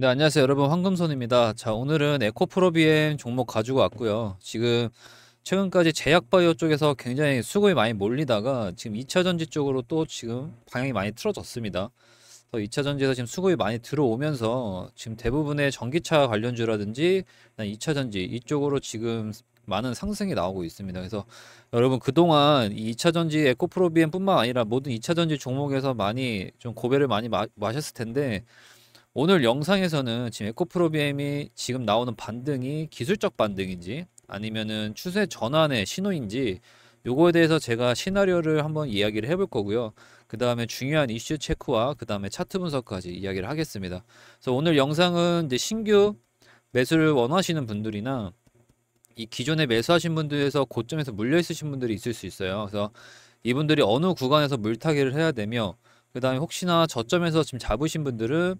네, 안녕하세요 여러분 황금손입니다. 자 오늘은 에코프로비엠 종목 가지고 왔고요. 지금 최근까지 제약바이오 쪽에서 굉장히 수급이 많이 몰리다가 지금 2차전지 쪽으로 또 지금 방향이 많이 틀어졌습니다. 또 2차전지에서 지금 수급이 많이 들어오면서 지금 대부분의 전기차 관련주라든지 2차전지 이쪽으로 지금 많은 상승이 나오고 있습니다. 그래서 여러분 그동안 이 2차전지 에코프로비엠뿐만 아니라 모든 2차전지 종목에서 많이 좀 고배를 많이 마, 마셨을 텐데 오늘 영상에서는 지금 에코프로비엠이 지금 나오는 반등이 기술적 반등인지 아니면은 추세 전환의 신호인지 요거에 대해서 제가 시나리오를 한번 이야기를 해볼 거고요. 그 다음에 중요한 이슈 체크와 그 다음에 차트 분석까지 이야기를 하겠습니다. 그래서 오늘 영상은 이제 신규 매수를 원하시는 분들이나 이 기존에 매수하신 분들에서 고점에서 물려 있으신 분들이 있을 수 있어요. 그래서 이분들이 어느 구간에서 물타기를 해야 되며 그 다음에 혹시나 저점에서 지금 잡으신 분들은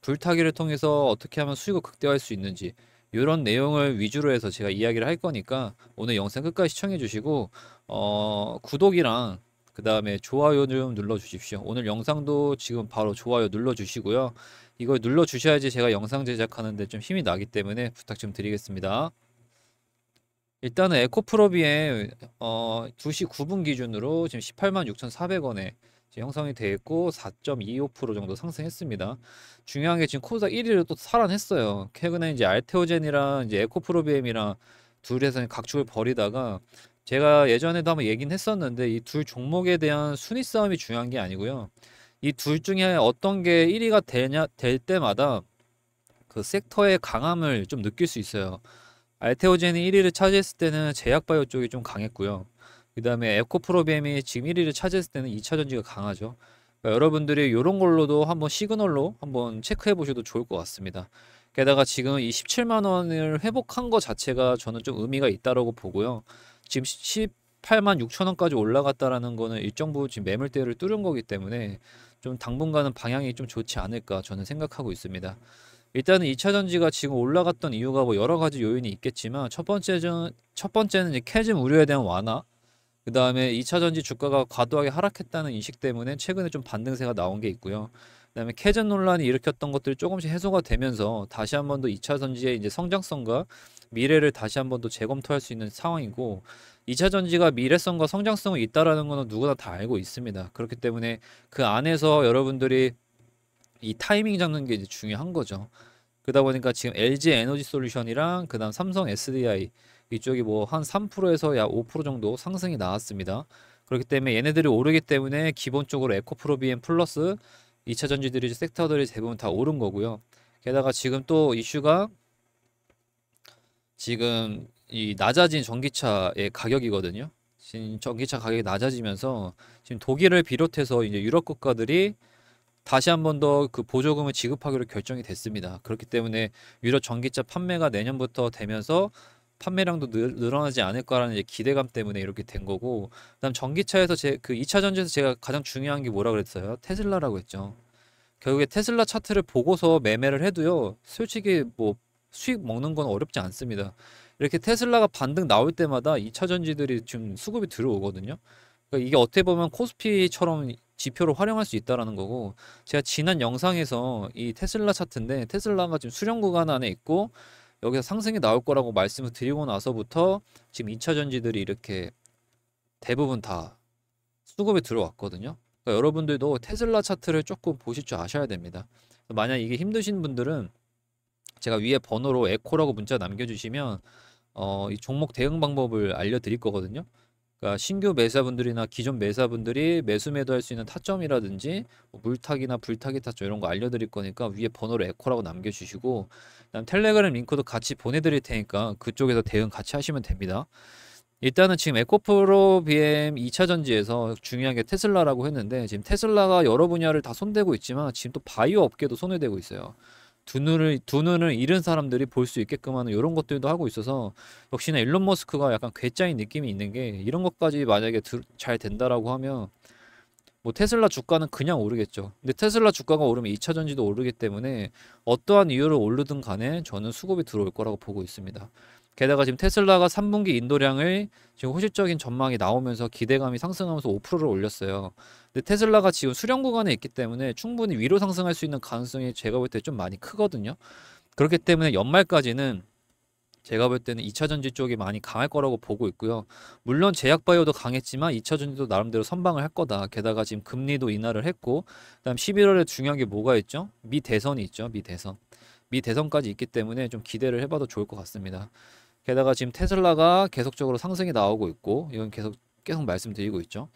불타기를 통해서 어떻게 하면 수익을 극대화할 수 있는지 이런 내용을 위주로 해서 제가 이야기를 할 거니까 오늘 영상 끝까지 시청해 주시고 어, 구독이랑 그 다음에 좋아요 좀 눌러 주십시오 오늘 영상도 지금 바로 좋아요 눌러 주시고요 이걸 눌러 주셔야지 제가 영상 제작하는데 좀 힘이 나기 때문에 부탁 좀 드리겠습니다 일단은 에코프로비에 어, 2시 9분 기준으로 지금 18만 6,400원에 이제 형성이 되고 4.25% 정도 상승했습니다. 중요한 게 지금 코스닥 1위를 또 살아냈어요. 최근에 이제 알테오젠이랑 이제 에코프로비엠이랑 둘에서 각축을 벌이다가 제가 예전에도 한번 얘긴 했었는데 이 둘 종목에 대한 순위 싸움이 중요한 게 아니고요. 이 둘 중에 어떤 게 1위가 되냐 될 때마다 그 섹터의 강함을 좀 느낄 수 있어요. 알테오젠이 1위를 차지했을 때는 제약바이오 쪽이 좀 강했고요. 그 다음에 에코프로뱀이 지금 1위를 차지했을 때는 2차 전지가 강하죠. 그러니까 여러분들이 이런 걸로도 한번 시그널로 한번 체크해 보셔도 좋을 것 같습니다. 게다가 지금 이 17만 원을 회복한 것 자체가 저는 좀 의미가 있다라고 보고요. 지금 18만 6천 원까지 올라갔다라는 거는 일정 부 지금 매물대를 뚫은 거기 때문에 좀 당분간은 방향이 좀 좋지 않을까 저는 생각하고 있습니다. 일단은 2차 전지가 지금 올라갔던 이유가 뭐 여러 가지 요인이 있겠지만 첫 번째는 첫 번째는 이제 캐즘 우려에 대한 완화 그 다음에 2차전지 주가가 과도하게 하락했다는 인식 때문에 최근에 좀 반등세가 나온 게 있고요. 그 다음에 캐전 논란이 일으켰던 것들이 조금씩 해소가 되면서 다시 한번더 2차전지의 이제 성장성과 미래를 다시 한번더 재검토할 수 있는 상황이고 2차 전지가 미래성과 성장성이 있다라는 거는 누구나 다 알고 있습니다. 그렇기 때문에 그 안에서 여러분들이 이 타이밍 잡는 게 이제 중요한 거죠. 그러다 보니까 지금 LG 에너지 솔루션이랑 그다음 삼성 SDI 이쪽이 뭐 한 3%에서 약 5% 정도 상승이 나왔습니다. 그렇기 때문에 얘네들이 오르기 때문에 기본적으로 에코프로비엔 플러스 2차 전지들이 섹터들이 대부분 다 오른 거고요. 게다가 지금 또 이슈가 지금 이 낮아진 전기차의 가격이거든요. 지금 전기차 가격이 낮아지면서 지금 독일을 비롯해서 이제 유럽 국가들이 다시 한번 더 그 보조금을 지급하기로 결정이 됐습니다. 그렇기 때문에 유럽 전기차 판매가 내년부터 되면서 판매량도 늘, 늘어나지 않을까라는 기대감 때문에 이렇게 된 거고 그다음 전기차에서 제그 2차 전지에서 제가 가장 중요한 게 뭐라 그랬어요? 테슬라라고 했죠. 결국에 테슬라 차트를 보고서 매매를 해도요. 솔직히 뭐 수익 먹는 건 어렵지 않습니다. 이렇게 테슬라가 반등 나올 때마다 2차 전지들이 지금 수급이 들어오거든요. 그러니까 이게 어떻게 보면 코스피처럼 지표를 활용할 수 있다라는 거고 제가 지난 영상에서 이 테슬라 차트인데 테슬라가 지금 수령 구간 안에 있고 여기서 상승이 나올 거라고 말씀을 드리고 나서부터 지금 2차 전지들이 이렇게 대부분 다 수급에 들어왔거든요. 그러니까 여러분들도 테슬라 차트를 조금 보실 줄 아셔야 됩니다. 만약 이게 힘드신 분들은 제가 위에 번호로 에코라고 문자 남겨주시면 어, 이 종목 대응 방법을 알려드릴 거거든요. 그러니까 신규 매사분들이나 기존 매사분들이 매수 매도할 수 있는 타점이라든지 뭐 물타기나 불타기 타점 이런 거 알려드릴 거니까 위에 번호를 에코라고 남겨주시고 그다음 텔레그램 링크도 같이 보내드릴 테니까 그쪽에서 대응 같이 하시면 됩니다. 일단은 지금 에코프로 BM 2차 전지에서 중요한 게 테슬라라고 했는데 지금 테슬라가 여러 분야를 다 손대고 있지만 지금 또 바이오 업계도 손을 대고 있어요. 두 눈을 두 눈을 잃은 사람들이 볼 수 있게끔 하는 이런 것들도 하고 있어서 역시나 일론 머스크가 약간 괴짜인 느낌이 있는 게 이런 것까지 만약에 두, 잘 된다라고 하면 뭐 테슬라 주가는 그냥 오르겠죠. 근데 테슬라 주가가 오르면 2차 전지도 오르기 때문에 어떠한 이유를 오르든 간에 저는 수급이 들어올 거라고 보고 있습니다. 게다가 지금 테슬라가 3분기 인도량을 지금 호실적인 전망이 나오면서 기대감이 상승하면서 5%를 올렸어요. 근데 테슬라가 지금 수령 구간에 있기 때문에 충분히 위로 상승할 수 있는 가능성이 제가 볼 때 좀 많이 크거든요. 그렇기 때문에 연말까지는 제가 볼 때는 2차 전지 쪽이 많이 강할 거라고 보고 있고요. 물론 제약 바이오도 강했지만 2차 전지도 나름대로 선방을 할 거다. 게다가 지금 금리도 인하를 했고 그다음 11월에 중요한 게 뭐가 있죠? 미 대선이 있죠. 미 대선. 미 대선까지 있기 때문에 좀 기대를 해 봐도 좋을 것 같습니다. 게다가 지금 테슬라가 계속적으로 상승이 나오고 있고 이건 계속 계속 말씀드리고 있죠.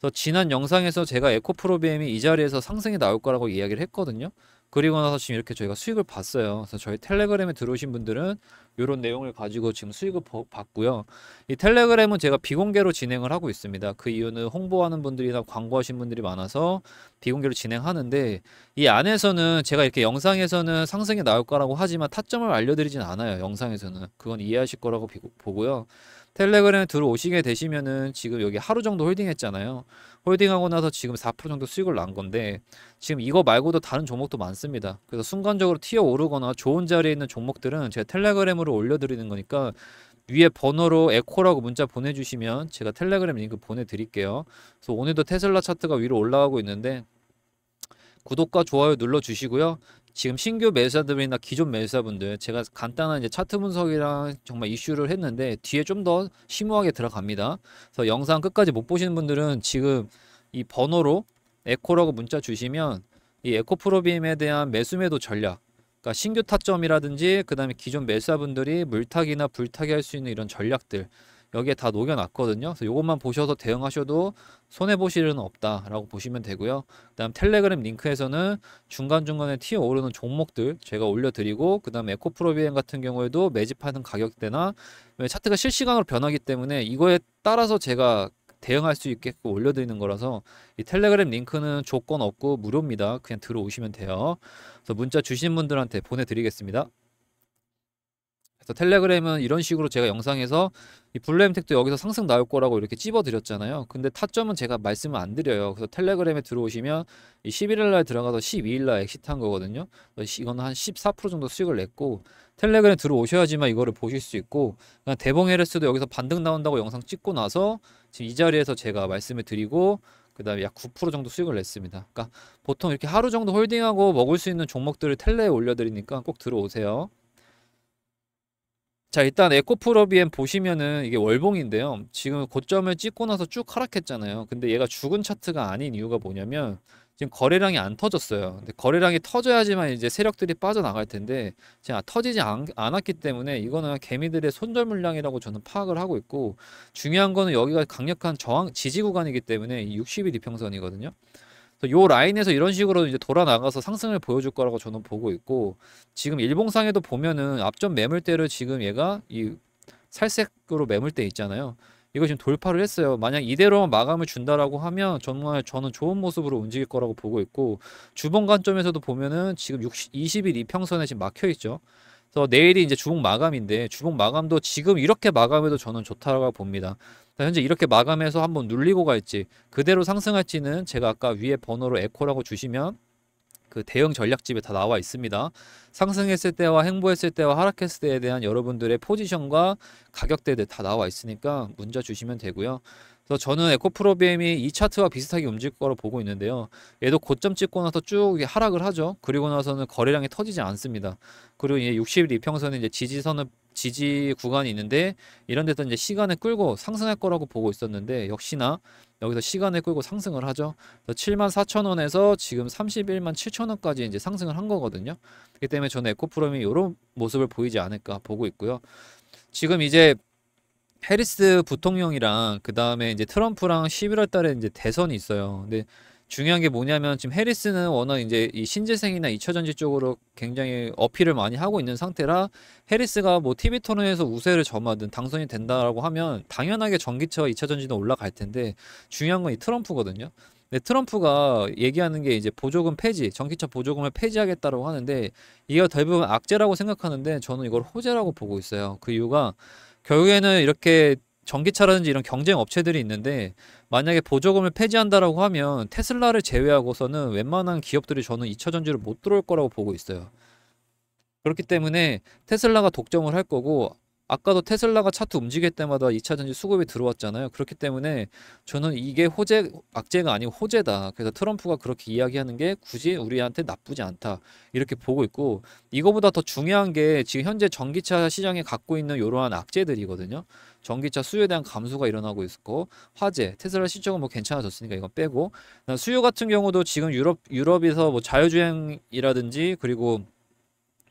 그래서 지난 영상에서 제가 에코프로비엠이 이 자리에서 상승이 나올 거라고 이야기를 했거든요. 그리고 나서 지금 이렇게 저희가 수익을 봤어요. 그래서 저희 텔레그램에 들어오신 분들은 이런 내용을 가지고 지금 수익을 봤고요이 텔레그램은 제가 비공개로 진행을 하고 있습니다. 그 이유는 홍보하는 분들이나 광고하신 분들이 많아서 비공개로 진행하는데 이 안에서는 제가 이렇게 영상에서는 상승이 나올 거라고 하지만 타점을 알려드리진 않아요. 영상에서는 그건 이해하실 거라고 보고요. 텔레그램에 들어오시게 되시면은 지금 여기 하루 정도 홀딩 했잖아요. 홀딩하고 나서 지금 4% 정도 수익을 난 건데 지금 이거 말고도 다른 종목도 많습니다. 그래서 순간적으로 튀어 오르거나 좋은 자리에 있는 종목들은 제가 텔레그램으로 올려드리는 거니까 위에 번호로 에코라고 문자 보내주시면 제가 텔레그램 링크 보내드릴게요. 그래서 오늘도 테슬라 차트가 위로 올라가고 있는데 구독과 좋아요 눌러주시고요. 지금 신규 매수자들이나 기존 매수자분들 제가 간단한 이제 차트 분석이랑 정말 이슈를 했는데 뒤에 좀 더 심오하게 들어갑니다. 그래서 영상 끝까지 못 보시는 분들은 지금 이 번호로 에코라고 문자 주시면 이 에코 프로빔에 대한 매수매도 전략 그러니까 신규 타점이라든지 그 다음에 기존 매수자분들이 물타기나 불타기 할 수 있는 이런 전략들 여기에 다 녹여놨거든요. 그래서 이것만 보셔서 대응하셔도 손해 보실 일은 없다라고 보시면 되고요. 그다음 텔레그램 링크에서는 중간 중간에 튀어 오르는 종목들 제가 올려드리고 그다음 에코프로비엠 같은 경우에도 매집하는 가격대나 차트가 실시간으로 변하기 때문에 이거에 따라서 제가 대응할 수 있게끔 올려드리는 거라서 이 텔레그램 링크는 조건 없고 무료입니다. 그냥 들어오시면 돼요. 그래서 문자 주신 분들한테 보내드리겠습니다. 텔레그램은 이런 식으로 제가 영상에서 이 블루엠 택도 여기서 상승 나올 거라고 이렇게 찝어드렸잖아요. 근데 타점은 제가 말씀을 안 드려요. 그래서 텔레그램에 들어오시면 11일 날 들어가서 12일 날 엑시트한 거거든요. 이건한 14% 정도 수익을 냈고 텔레그램 들어오셔야지만 이거를 보실 수 있고 대봉 헤레스도 여기서 반등 나온다고 영상 찍고 나서 지금 이 자리에서 제가 말씀을 드리고 그 다음에 약 9% 정도 수익을 냈습니다. 그러니까 보통 이렇게 하루 정도 홀딩하고 먹을 수 있는 종목들을 텔레에 올려드리니까 꼭 들어오세요. 자 일단 에코프로비엔 보시면은 이게 월봉인데요 지금 고점을 찍고 나서 쭉 하락했잖아요 근데 얘가 죽은 차트가 아닌 이유가 뭐냐면 지금 거래량이 안 터졌어요 근데 거래량이 터져야지만 이제 세력들이 빠져나갈 텐데 지금 아, 터지지 않, 않았기 때문에 이거는 개미들의 손절 물량이라고 저는 파악을 하고 있고 중요한 거는 여기가 강력한 저항 지지 구간이기 때문에 60일 이평선이거든요 요 라인에서 이런 식으로 이제 돌아 나가서 상승을 보여줄 거라고 저는 보고 있고 지금 일봉상에도 보면은 앞전 매물대를 지금 얘가 이 살색으로 매물대 있잖아요. 이거 지금 돌파를 했어요. 만약 이대로만 마감을 준다라고 하면 정말 저는 좋은 모습으로 움직일 거라고 보고 있고 주봉 관점에서도 보면은 지금 60, 20일 이평선에 지금 막혀 있죠. 그래서 내일이 이제 주봉 마감인데 주봉 마감도 지금 이렇게 마감해도 저는 좋다고 봅니다. 자, 현재 이렇게 마감해서 한번 눌리고 갈지 그대로 상승할지는 제가 아까 위에 번호로 에코라고 주시면 그 대형 전략집에 다 나와 있습니다. 상승했을 때와 행보했을 때와 하락했을 때에 대한 여러분들의 포지션과 가격대들 다 나와 있으니까 문자 주시면 되고요. 그래서 저는 에코프로 BM이 이 차트와 비슷하게 움직일 거로 보고 있는데요. 얘도 고점 찍고 나서 쭉 하락을 하죠. 그리고 나서는 거래량이 터지지 않습니다. 그리고 이제 60일 이평선에 이제 지지선을 지지 구간이 있는데 이런 데서 이제 시간을 끌고 상승할 거라고 보고 있었는데 역시나 여기서 시간을 끌고 상승을 하죠. 7 4 0 0 0 원에서 지금 31만 7천 원까지 이제 상승을 한 거거든요. 그렇기 때문에 저는 에코프롬이 이런 모습을 보이지 않을까 보고 있고요. 지금 이제 해리스 부통령이랑 그 다음에 이제 트럼프랑 11월 달에 이제 대선이 있어요. 근데 중요한 게 뭐냐면 지금 해리스는 워낙 이제 이 신재생이나 이차 전지 쪽으로 굉장히 어필을 많이 하고 있는 상태라 해리스가 뭐 TV 토론에서 우세를 점하든 당선이 된다라고 하면 당연하게 전기차와 이차 전지는 올라갈 텐데 중요한 건 이 트럼프거든요. 근데 트럼프가 얘기하는 게 이제 보조금 폐지, 전기차 보조금을 폐지하겠다라고 하는데 이거 대부분 악재라고 생각하는데 저는 이걸 호재라고 보고 있어요. 그 이유가 결국에는 이렇게 전기차라든지 이런 경쟁 업체들이 있는데 만약에 보조금을 폐지한다라고 하면 테슬라를 제외하고서는 웬만한 기업들이 저는 2차 전지를 못 들어올 거라고 보고 있어요. 그렇기 때문에 테슬라가 독점을 할 거고 아까도 테슬라가 차트 움직일 때마다 2차전지 수급이 들어왔잖아요. 그렇기 때문에 저는 이게 호재 악재가 아닌 호재다. 그래서 트럼프가 그렇게 이야기하는 게 굳이 우리한테 나쁘지 않다. 이렇게 보고 있고 이거보다 더 중요한 게 지금 현재 전기차 시장에 갖고 있는 이러한 악재들이거든요. 전기차 수요에 대한 감소가 일어나고 있고 화재, 테슬라 실적은 뭐 괜찮아졌으니까 이건 빼고 수요 같은 경우도 지금 유럽 유럽에서 뭐자유주행이라든지 그리고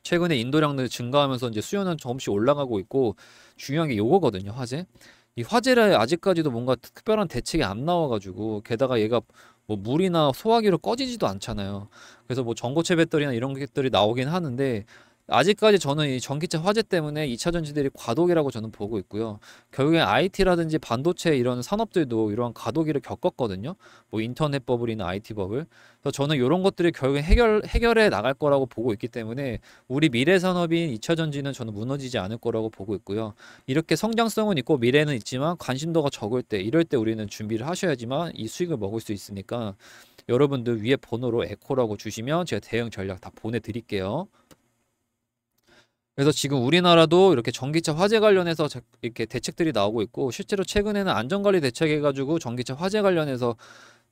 최근에 인도량도 증가하면서 이제 수요는 점시 올라가고 있고 중요한 게 요거거든요 화재 이 화재를 아직까지도 뭔가 특별한 대책이 안 나와가지고 게다가 얘가 뭐 물이나 소화기로 꺼지지도 않잖아요 그래서 뭐 전고체 배터리나 이런 것들이 나오긴 하는데 아직까지 저는 이 전기차 화재 때문에 2차 전지들이 과도기라고 저는 보고 있고요. 결국엔 IT라든지 반도체 이런 산업들도 이러한 과도기를 겪었거든요. 뭐 인터넷 버블이나 IT 버블. 그래서 저는 이런 것들이 결국엔 해결 해결해 나갈 거라고 보고 있기 때문에 우리 미래 산업인 2차 전지는 저는 무너지지 않을 거라고 보고 있고요. 이렇게 성장성은 있고 미래는 있지만 관심도가 적을 때 이럴 때 우리는 준비를 하셔야지만 이 수익을 먹을 수 있으니까 여러분들 위에 번호로 에코라고 주시면 제가 대응 전략 다 보내드릴게요. 그래서 지금 우리나라도 이렇게 전기차 화재 관련해서 이렇게 대책들이 나오고 있고 실제로 최근에는 안전관리 대책 해가지고 전기차 화재 관련해서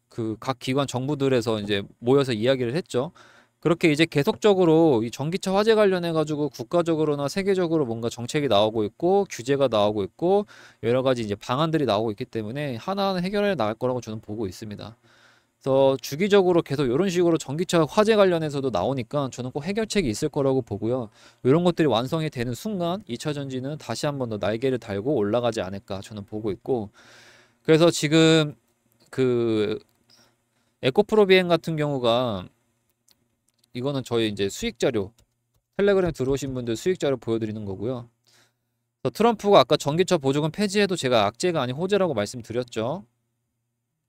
그 각 기관 정부들에서 이제 모여서 이야기를 했죠. 그렇게 이제 계속적으로 이 전기차 화재 관련해 가지고 국가적으로나 세계적으로 뭔가 정책이 나오고 있고 규제가 나오고 있고 여러 가지 이제 방안들이 나오고 있기 때문에 하나하나 해결해 나갈 거라고 저는 보고 있습니다. 그래서 주기적으로 계속 이런 식으로 전기차 화재 관련해서도 나오니까 저는 꼭 해결책이 있을 거라고 보고요. 이런 것들이 완성이 되는 순간 2차 전지는 다시 한번더 날개를 달고 올라가지 않을까 저는 보고 있고 그래서 지금 그 에코프로 비행 같은 경우가 이거는 저희 이제 수익 자료 텔레그램 들어오신 분들 수익 자료 보여드리는 거고요. 트럼프가 아까 전기차 보조금 폐지해도 제가 악재가 아닌 호재라고 말씀드렸죠.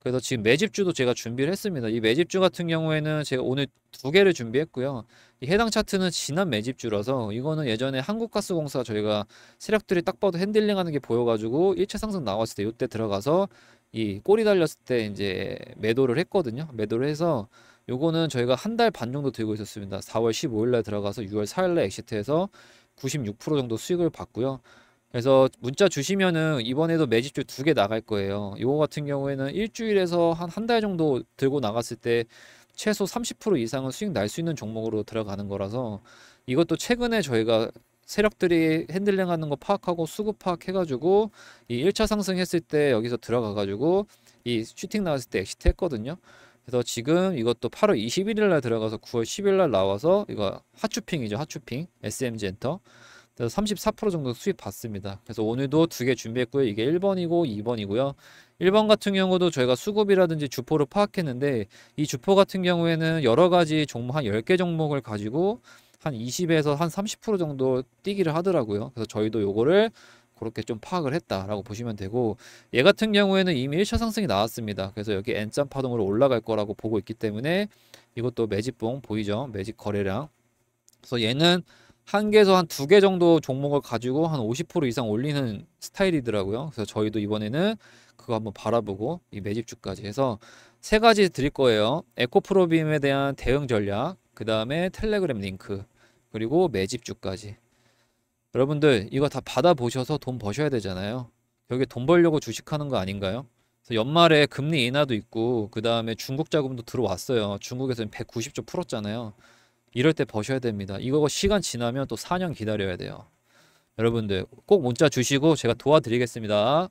그래서 지금 매집주도 제가 준비를 했습니다. 이 매집주 같은 경우에는 제가 오늘 두 개를 준비했고요. 이 해당 차트는 지난 매집주라서 이거는 예전에 한국가스공사 저희가 세력들이 딱 봐도 핸들링하는 게 보여가지고 일체 상승 나왔을 때 이때 들어가서 이 꼬리 달렸을 때 이제 매도를 했거든요. 매도를 해서 요거는 저희가 한 달 반 정도 들고 있었습니다. 4월 15일 날 들어가서 6월 4일 날 엑시트해서 96% 정도 수익을 봤고요. 그래서 문자 주시면은 이번에도 매집주 두 개 나갈 거예요. 이거 같은 경우에는 일주일에서 한 한 달 정도 들고 나갔을 때 최소 30% 이상은 수익 날 수 있는 종목으로 들어가는 거라서 이것도 최근에 저희가 세력들이 핸들링 하는 거 파악하고 수급 파악해가지고 이 1차 상승했을 때 여기서 들어가가지고 이 슈팅 나왔을 때 엑시트 했거든요. 그래서 지금 이것도 8월 21일 날 들어가서 9월 10일 날 나와서 이거 하추핑이죠. 하추핑. SMG 엔터. 그래서 34% 정도 수익 받습니다 그래서 오늘도 두 개 준비했고요. 이게 1번이고 2번이고요. 1번 같은 경우도 저희가 수급이라든지 주포를 파악했는데 이 주포 같은 경우에는 여러 가지 종목 한 10개 종목을 가지고 한 20에서 한 30% 정도 뛰기를 하더라고요. 그래서 저희도 요거를 그렇게 좀 파악을 했다라고 보시면 되고 얘 같은 경우에는 이미 1차 상승이 나왔습니다. 그래서 여기 N점 파동으로 올라갈 거라고 보고 있기 때문에 이것도 매집봉 보이죠? 매집 거래량. 그래서 얘는 한 개에서 한 두 개 정도 종목을 가지고 한 50% 이상 올리는 스타일이더라고요. 그래서 저희도 이번에는 그거 한번 바라보고 이 매집주까지 해서 세 가지 드릴 거예요. 에코프로빔에 대한 대응 전략, 그 다음에 텔레그램 링크, 그리고 매집주까지. 여러분들 이거 다 받아보셔서 돈 버셔야 되잖아요. 여기 돈 벌려고 주식하는 거 아닌가요? 그래서 연말에 금리 인하도 있고 그 다음에 중국 자금도 들어왔어요. 중국에서는 190조 풀었잖아요. 이럴 때 버셔야 됩니다. 이거 시간 지나면 또 4년 기다려야 돼요. 여러분들 꼭 문자 주시고 제가 도와드리겠습니다.